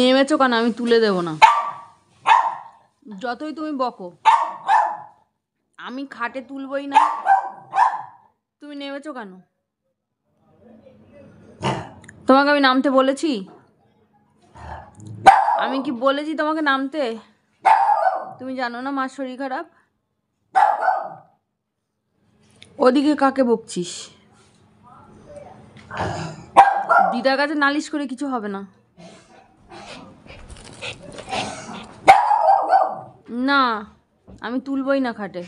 নেমেছো কেন আমি তুলে দেব না যতই তুমি বকো আমি খাটে তুলবই না তুমি নেমেছো কেন তোমাকে আমি নামতে বলেছি আমি কি বলেছি তোমাকে নামতে তুমি জানো না মার শরীর খারাপ ওদিকে কাকে বকছিস দিদার কাছে নালিশ করে কিছু হবে না না আমি তুলবই না খাটে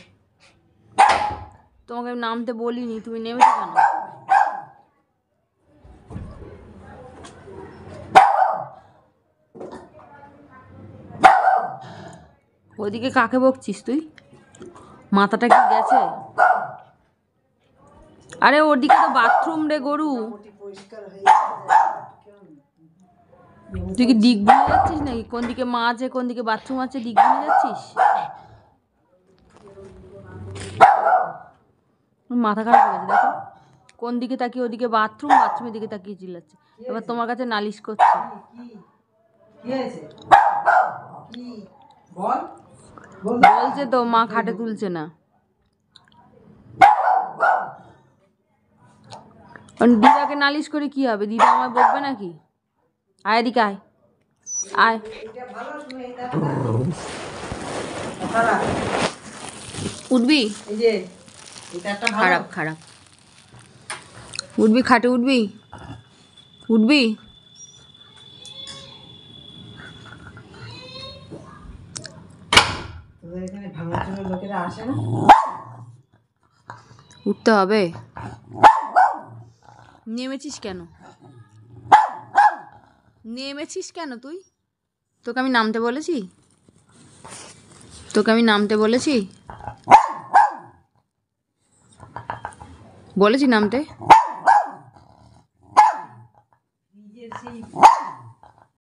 তোমাকে নামতে বলিনি তুমি নেমেছো কেন ওদিকে কাকে বকছিস তুই মাথাটা কি গেছে আরে ওর দিকে তো বাথরুম রে গরু তুই কি দিক ভুলে যাচ্ছিস নাকি কোন দিকে মা আছে কোন দিকে বাথরুম আছে দিক যাচ্ছিস মাথা খারাপ হয়েছে গেছে দেখো কোন দিকে তাকিয়ে ওদিকে বাথরুম বাথরুমের দিকে তাকিয়ে চিল্লাচ্ছে এবার তোমার কাছে নালিশ করছে বলছে তো মা খাটে তুলছে না দিদাকে নালিশ করে কি হবে দিদা আমায় বকবে নাকি আয় এদিকে আয় আয় উঠবি খারাপ খারাপ উঠবি খাটে উঠবি উঠবি উঠতে হবে নেমেছিস কেন নেমেছিস কেন তুই তোকে আমি নামতে বলেছি তোকে আমি নামতে বলেছি বলেছি নামতে